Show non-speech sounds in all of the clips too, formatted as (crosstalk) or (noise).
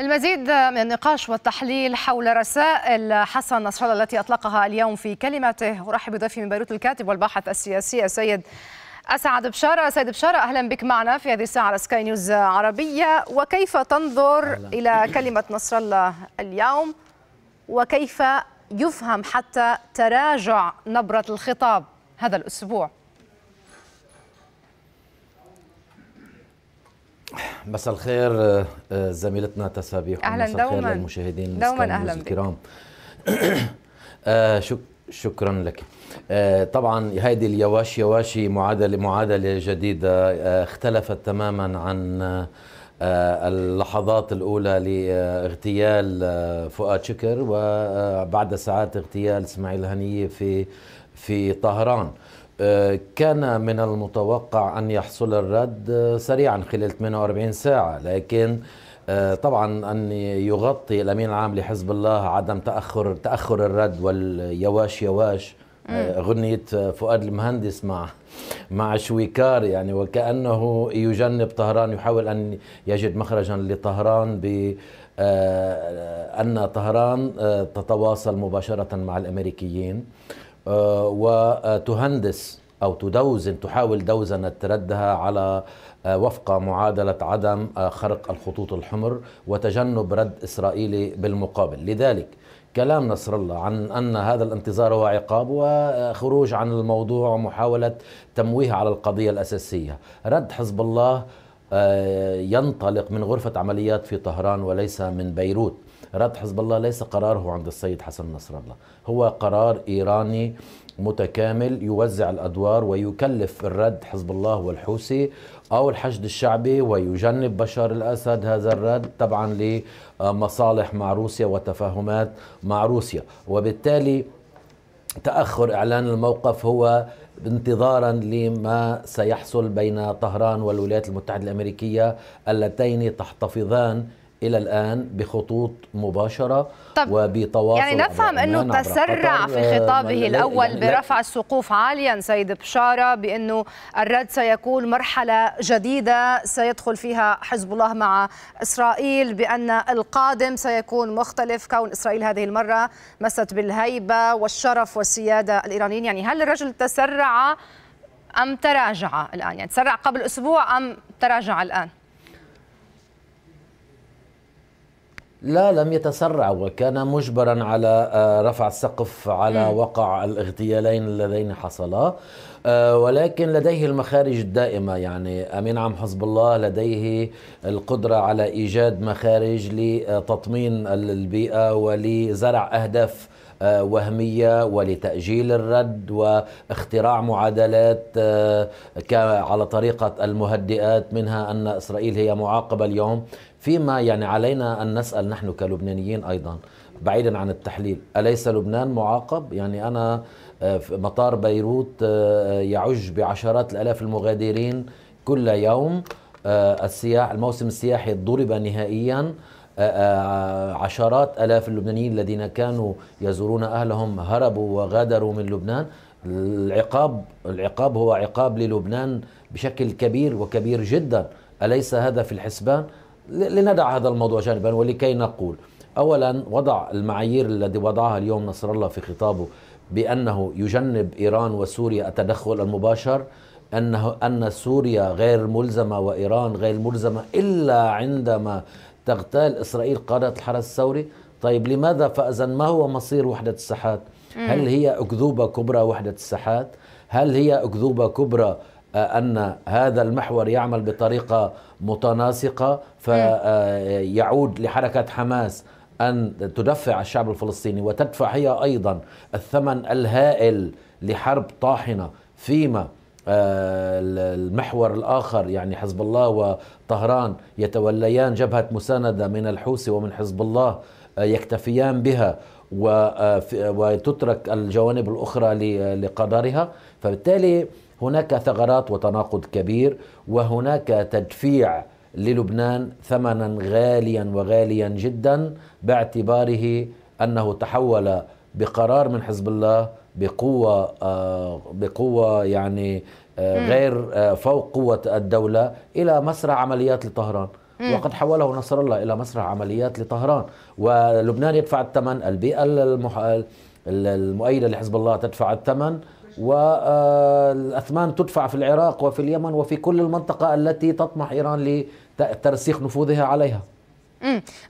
المزيد من النقاش والتحليل حول رسائل حسن نصر الله التي اطلقها اليوم في كلمته ارحب بضيفي من بيروت الكاتب والباحث السياسي السيد اسعد بشاره سيد بشاره اهلا بك معنا في هذه الساعه على سكاي نيوز عربيه وكيف تنظر أهلا. الى كلمه نصر الله اليوم وكيف يفهم حتى تراجع نبره الخطاب هذا الاسبوع مساء الخير آه، آه، زميلتنا تسابيح اهلا دوما للمشاهدين دوما اهلا الكرام (coughs) آه، شك شكرا لك طبعا هذه اليواش يواشي معادله معادله جديده اختلفت تماما عن اللحظات الاولى لاغتيال فؤاد شكر وبعد ساعات اغتيال اسماعيل هنيه في في طهران كان من المتوقع أن يحصل الرد سريعا خلال 48 ساعة لكن آه، طبعا أن يغطي الأمين العام لحزب الله عدم تأخر تأخر الرد واليواش يواش آه، غنية آه، فؤاد المهندس مع مع شويكار يعني وكأنه يجنب طهران يحاول أن يجد مخرجا لطهران ب أن طهران تتواصل مباشرة مع الأمريكيين آه، وتهندس أو تدوزن تحاول دوزنة ردها على آه، وفق معادلة عدم آه، خرق الخطوط الحمر وتجنب رد إسرائيلي بالمقابل لذلك كلام نصر الله عن أن هذا الانتظار هو عقاب وخروج عن الموضوع ومحاولة تمويه على القضية الأساسية رد حزب الله آه، ينطلق من غرفة عمليات في طهران وليس من بيروت رد حزب الله ليس قراره عند السيد حسن نصر الله هو قرار إيراني متكامل يوزع الأدوار ويكلف الرد حزب الله والحوثي أو الحشد الشعبي ويجنب بشار الأسد هذا الرد طبعا لمصالح مع روسيا وتفاهمات مع روسيا وبالتالي تأخر إعلان الموقف هو انتظارا لما سيحصل بين طهران والولايات المتحدة الأمريكية اللتين تحتفظان الى الان بخطوط مباشره طب وبتواصل يعني نفهم يعني انه تسرع في خطابه الاول برفع السقوف عاليا سيد بشاره بانه الرد سيكون مرحله جديده سيدخل فيها حزب الله مع اسرائيل بان القادم سيكون مختلف كون اسرائيل هذه المره مست بالهيبه والشرف والسياده الايرانيين يعني هل الرجل تسرع ام تراجع الان يعني تسرع قبل اسبوع ام تراجع الان لا لم يتسرع وكان مجبرا على آه، رفع السقف على وقع الاغتيالين اللذين حصلا آه، ولكن لديه المخارج الدائمة يعني أمين عام حزب الله لديه القدرة على إيجاد مخارج لتطمين البيئة ولزرع أهداف آه، وهمية ولتأجيل الرد واختراع معادلات على طريقة المهدئات منها أن إسرائيل هي معاقبة اليوم فيما يعني علينا أن نسأل نحن كلبنانيين أيضا بعيدا عن التحليل أليس لبنان معاقب؟ يعني أنا آه، في مطار بيروت آه، يعج بعشرات الآلاف المغادرين كل يوم آه، السياح الموسم السياحي ضرب نهائيا عشرات آلاف اللبنانيين الذين كانوا يزورون أهلهم هربوا وغادروا من لبنان العقاب العقاب هو عقاب للبنان بشكل كبير وكبير جدا أليس هذا في الحسبان؟ لندع هذا الموضوع جانبا ولكي نقول اولا وضع المعايير الذي وضعها اليوم نصر الله في خطابه بانه يجنب ايران وسوريا التدخل المباشر انه ان سوريا غير ملزمه وايران غير ملزمه الا عندما تغتال اسرائيل قاده الحرس الثوري طيب لماذا فاذا ما هو مصير وحده الساحات هل هي اكذوبه كبرى وحده الساحات هل هي اكذوبه كبرى أن هذا المحور يعمل بطريقة متناسقة فيعود آه، لحركة حماس أن تدفع الشعب الفلسطيني وتدفع هي أيضا الثمن الهائل لحرب طاحنة فيما آه، المحور الآخر يعني حزب الله وطهران يتوليان جبهة مساندة من الحوثي ومن حزب الله آه، يكتفيان بها وتترك الجوانب الأخرى لقدرها فبالتالي هناك ثغرات وتناقض كبير وهناك تدفيع للبنان ثمنا غاليا وغاليا جدا باعتباره انه تحول بقرار من حزب الله بقوه آه، بقوه يعني آه، غير آه، فوق قوه الدوله الى مسرع عمليات لطهران وقد حوله نصر الله الى مسرع عمليات لطهران ولبنان يدفع الثمن البيئه المح... المؤيده لحزب الله تدفع الثمن والأثمان تدفع في العراق وفي اليمن وفي كل المنطقة التي تطمح إيران لترسيخ نفوذها عليها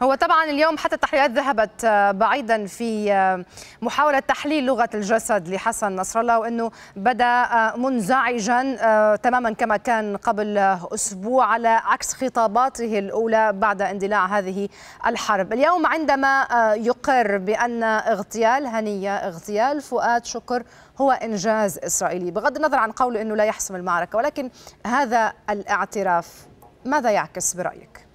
هو طبعا اليوم حتى التحليلات ذهبت آه، بعيدا في آه، محاولة تحليل لغة الجسد لحسن نصر الله وأنه بدأ آه، منزعجا تماما كما كان قبل أسبوع على عكس خطاباته الأولى بعد اندلاع هذه الحرب اليوم عندما يقر بأن اغتيال هنية اغتيال فؤاد شكر هو إنجاز إسرائيلي بغض النظر عن قوله أنه لا يحسم المعركة ولكن هذا الاعتراف ماذا يعكس برأيك؟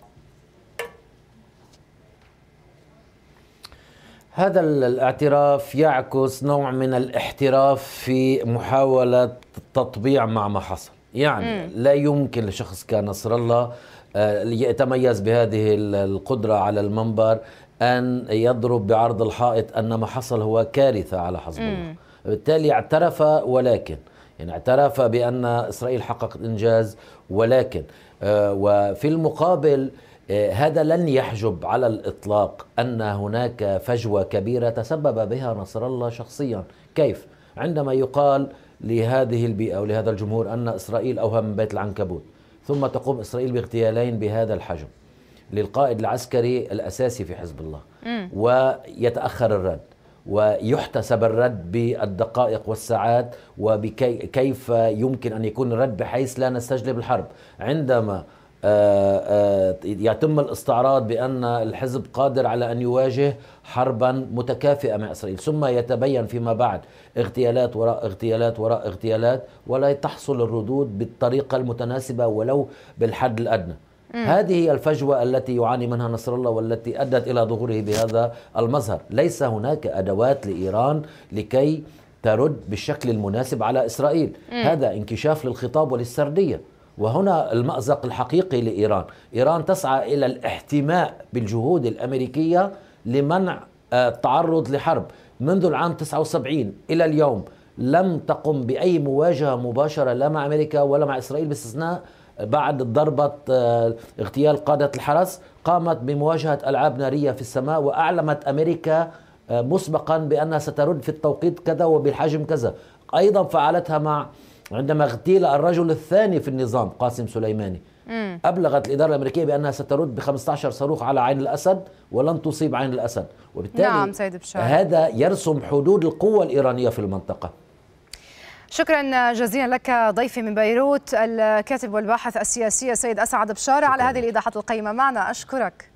هذا الاعتراف يعكس نوع من الاحتراف في محاولة التطبيع مع ما حصل يعني مم. لا يمكن لشخص كنصر الله آه، يتميز بهذه القدرة على المنبر أن يضرب بعرض الحائط أن ما حصل هو كارثة على حزب الله بالتالي اعترف ولكن يعني اعترف بأن إسرائيل حققت إنجاز ولكن آه، وفي المقابل آه، هذا لن يحجب على الاطلاق ان هناك فجوه كبيره تسبب بها نصر الله شخصيا، كيف؟ عندما يقال لهذه البيئه ولهذا الجمهور ان اسرائيل اوهم من بيت العنكبوت، ثم تقوم اسرائيل باغتيالين بهذا الحجم للقائد العسكري الاساسي في حزب الله ويتاخر الرد ويحتسب الرد بالدقائق والساعات وكيف يمكن ان يكون الرد بحيث لا نستجلب الحرب، عندما آه، آه، يتم الاستعراض بأن الحزب قادر على أن يواجه حربا متكافئة مع إسرائيل ثم يتبين فيما بعد اغتيالات وراء اغتيالات وراء اغتيالات ولا تحصل الردود بالطريقة المتناسبة ولو بالحد الأدنى هذه هي الفجوة التي يعاني منها نصر الله والتي أدت إلى ظهوره بهذا المظهر ليس هناك أدوات لإيران لكي ترد بالشكل المناسب على إسرائيل هذا انكشاف للخطاب وللسردية وهنا المأزق الحقيقي لإيران إيران تسعى إلى الاحتماء بالجهود الأمريكية لمنع آه، التعرض لحرب منذ العام 79 إلى اليوم لم تقم بأي مواجهة مباشرة لا مع أمريكا ولا مع إسرائيل باستثناء بعد ضربة آه، اغتيال قادة الحرس قامت بمواجهة ألعاب نارية في السماء وأعلمت أمريكا آه، مسبقا بأنها سترد في التوقيت كذا وبالحجم كذا أيضا فعلتها مع عندما اغتيل الرجل الثاني في النظام قاسم سليماني مم. أبلغت الإدارة الأمريكية بأنها سترد ب 15 صاروخ على عين الأسد ولن تصيب عين الأسد وبالتالي نعم سيد بشار. هذا يرسم حدود القوة الإيرانية في المنطقة شكرا جزيلا لك ضيفي من بيروت الكاتب والباحث السياسي السيد أسعد بشارة على هذه الإيضاحات القيمة معنا أشكرك